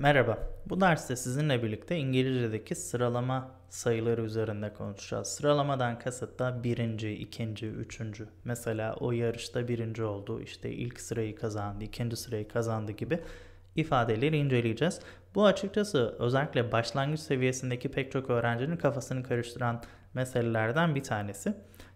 Merhaba. Bu derste sizinle birlikte İngilizce'deki sıralama sayıları üzerinde konuşacağız. Sıralamadan kasıt da birinci, ikinci, üçüncü. Mesela o yarışta birinci oldu, işte ilk sırayı kazandı, ikinci sırayı kazandı gibi ifadeleri inceleyeceğiz. Bu açıkçası özellikle başlangıç seviyesindeki pek çok öğrencinin kafasını karıştıran meselelerden bir tanesi.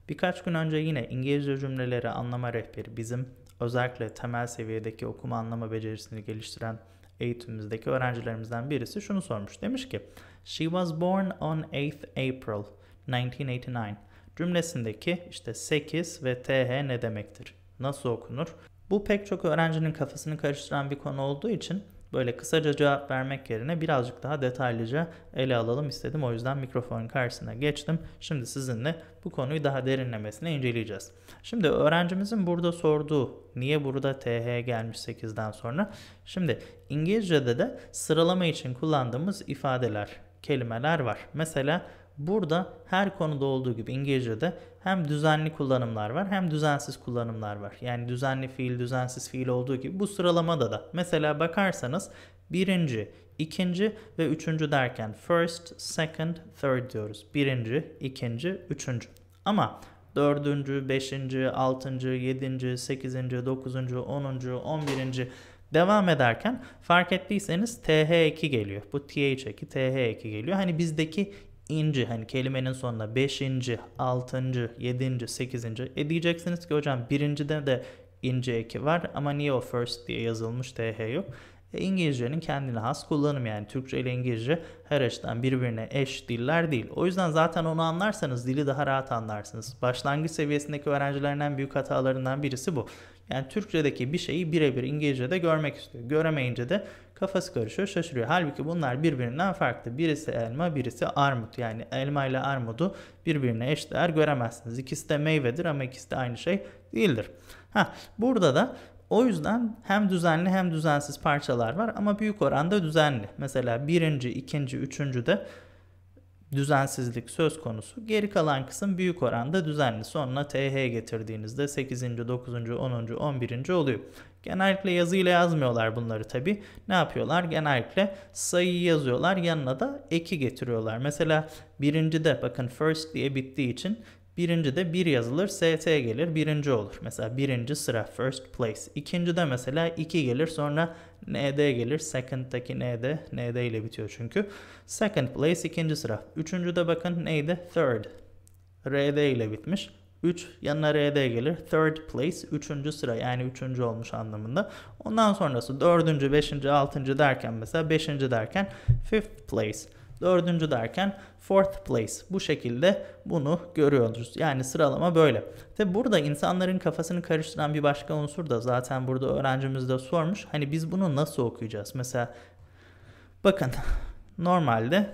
Birkaç gün önce yine İngilizce cümleleri anlama rehberi bizim özellikle temel seviyedeki okuma anlama becerisini geliştiren eğitimimizdeki öğrencilerimizden birisi şunu sormuş. Demiş ki She was born on 8th April 1989 cümlesindeki işte 8 ve TH ne demektir? Nasıl okunur? Bu pek çok öğrencinin kafasını karıştıran bir konu olduğu için Böyle kısaca cevap vermek yerine birazcık daha detaylıca ele alalım istedim. O yüzden mikrofonun karşısına geçtim. Şimdi sizinle bu konuyu daha derinlemesine inceleyeceğiz. Şimdi öğrencimizin burada sorduğu niye burada TH gelmiş 8'den sonra? Şimdi İngilizce'de de sıralama için kullandığımız ifadeler, kelimeler var. Mesela Burada her konuda olduğu gibi İngilizce'de hem düzenli kullanımlar var hem düzensiz kullanımlar var. Yani düzenli fiil, düzensiz fiil olduğu gibi bu sıralamada da. Mesela bakarsanız birinci, ikinci ve üçüncü derken first, second, third diyoruz. Birinci, ikinci, üçüncü. Ama dördüncü, beşinci, altıncı, yedinci, sekizinci, dokuzuncu, onuncu, on birinci Devam ederken fark ettiyseniz TH2 geliyor. Bu TH2, TH2 geliyor. Hani bizdeki inci hani kelimenin sonuna 5. 6. 7. 8. E diyeceksiniz ki hocam birincide de ince eki var ama niye o first diye yazılmış TH yok? E, İngilizcenin kendine has kullanımı yani Türkçe ile İngilizce her açıdan birbirine eş diller değil. O yüzden zaten onu anlarsanız dili daha rahat anlarsınız. Başlangıç seviyesindeki öğrencilerin büyük hatalarından birisi bu. Yani Türkçedeki bir şeyi birebir İngilizce'de görmek istiyor. Göremeyince de kafası karışıyor, şaşırıyor. Halbuki bunlar birbirinden farklı. Birisi elma, birisi armut. Yani elma ile armudu birbirine eşdeğer göremezsiniz. İkisi de meyvedir ama ikisi de aynı şey değildir. Ha, burada da o yüzden hem düzenli hem düzensiz parçalar var ama büyük oranda düzenli. Mesela birinci, ikinci, üçüncü de düzensizlik söz konusu. Geri kalan kısım büyük oranda düzenli. Sonuna TH getirdiğinizde 8. 9. 10. 11. oluyor. Genellikle yazıyla yazmıyorlar bunları tabi. Ne yapıyorlar? Genellikle sayıyı yazıyorlar yanına da eki getiriyorlar. Mesela birinci de bakın first diye bittiği için Birinci de bir yazılır, st gelir, birinci olur. Mesela birinci sıra, first place. İkinci de mesela iki gelir, sonra nd gelir. Second'daki nd, nd ile bitiyor çünkü. Second place, ikinci sıra. Üçüncü de bakın neydi? Third. rd ile bitmiş. 3 yanına rd gelir. Third place, üçüncü sıra yani üçüncü olmuş anlamında. Ondan sonrası dördüncü, beşinci, altıncı derken mesela beşinci derken fifth place. Dördüncü derken fourth place. Bu şekilde bunu görüyoruz. Yani sıralama böyle. Tabi burada insanların kafasını karıştıran bir başka unsur da zaten burada öğrencimiz de sormuş. Hani biz bunu nasıl okuyacağız? Mesela bakın normalde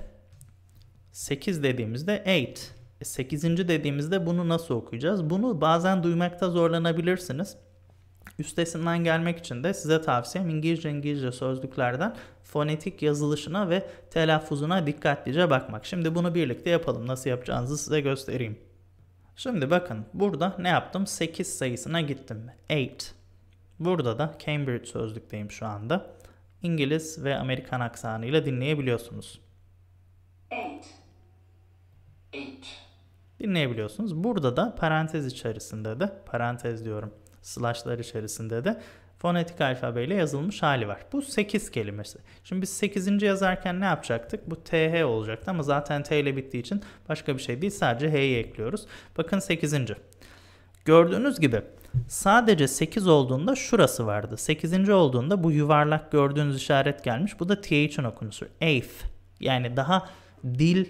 8 dediğimizde 8. 8. E, dediğimizde bunu nasıl okuyacağız? Bunu bazen duymakta zorlanabilirsiniz. Üstesinden gelmek için de size tavsiyem İngilizce İngilizce sözlüklerden fonetik yazılışına ve telaffuzuna dikkatlice bakmak. Şimdi bunu birlikte yapalım. Nasıl yapacağınızı size göstereyim. Şimdi bakın burada ne yaptım? 8 sayısına gittim. 8. Burada da Cambridge sözlükteyim şu anda. İngiliz ve Amerikan aksanıyla dinleyebiliyorsunuz. 8. 8. Dinleyebiliyorsunuz. Burada da parantez içerisinde de parantez diyorum slashlar içerisinde de fonetik alfabeyle yazılmış hali var. Bu 8 kelimesi. Şimdi biz 8. yazarken ne yapacaktık? Bu TH olacaktı ama zaten T ile bittiği için başka bir şey değil. Sadece H'yi ekliyoruz. Bakın 8. Gördüğünüz gibi sadece 8 olduğunda şurası vardı. 8. olduğunda bu yuvarlak gördüğünüz işaret gelmiş. Bu da TH'in okunusu. Eighth. Yani daha dil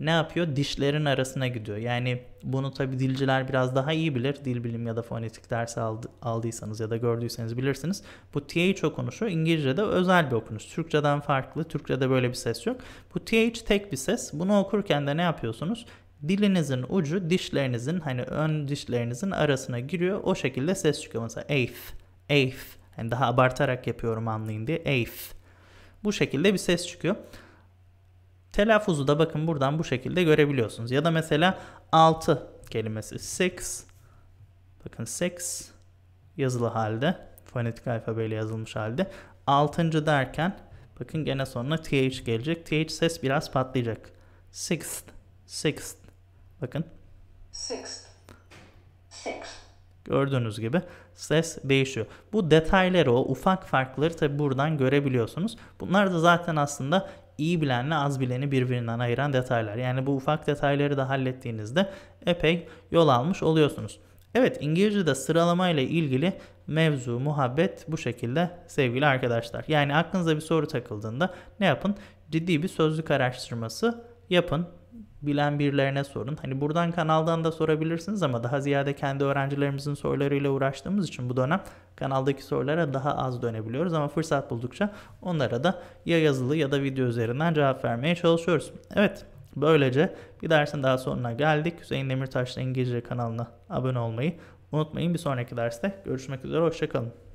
ne yapıyor? Dişlerin arasına gidiyor. Yani bunu tabi dilciler biraz daha iyi bilir. Dil bilim ya da fonetik dersi aldı, aldıysanız ya da gördüyseniz bilirsiniz. Bu TH okunuşu İngilizce'de özel bir okunuş. Türkçeden farklı. Türkçe'de böyle bir ses yok. Bu TH tek bir ses. Bunu okurken de ne yapıyorsunuz? Dilinizin ucu dişlerinizin hani ön dişlerinizin arasına giriyor. O şekilde ses çıkıyor. Mesela eighth, eighth. Yani daha abartarak yapıyorum anlayın diye. Eighth. Bu şekilde bir ses çıkıyor. Telaffuzu da bakın buradan bu şekilde görebiliyorsunuz. Ya da mesela 6 kelimesi 6 bakın 6 yazılı halde fonetik alfabeyle yazılmış halde. 6. derken bakın gene sonuna th gelecek. th ses biraz patlayacak. 6 6 bakın. 6 Gördüğünüz gibi ses değişiyor. Bu detayları o ufak farkları tabi buradan görebiliyorsunuz. Bunlar da zaten aslında iyi bilenle az bileni birbirinden ayıran detaylar. Yani bu ufak detayları da hallettiğinizde epey yol almış oluyorsunuz. Evet İngilizce'de sıralama ile ilgili mevzu, muhabbet bu şekilde sevgili arkadaşlar. Yani aklınıza bir soru takıldığında ne yapın? Ciddi bir sözlük araştırması yapın bilen birilerine sorun. Hani buradan kanaldan da sorabilirsiniz ama daha ziyade kendi öğrencilerimizin sorularıyla uğraştığımız için bu dönem kanaldaki sorulara daha az dönebiliyoruz ama fırsat buldukça onlara da ya yazılı ya da video üzerinden cevap vermeye çalışıyoruz. Evet böylece bir dersin daha sonuna geldik. Hüseyin Demirtaş'ın İngilizce kanalına abone olmayı unutmayın. Bir sonraki derste görüşmek üzere hoşçakalın.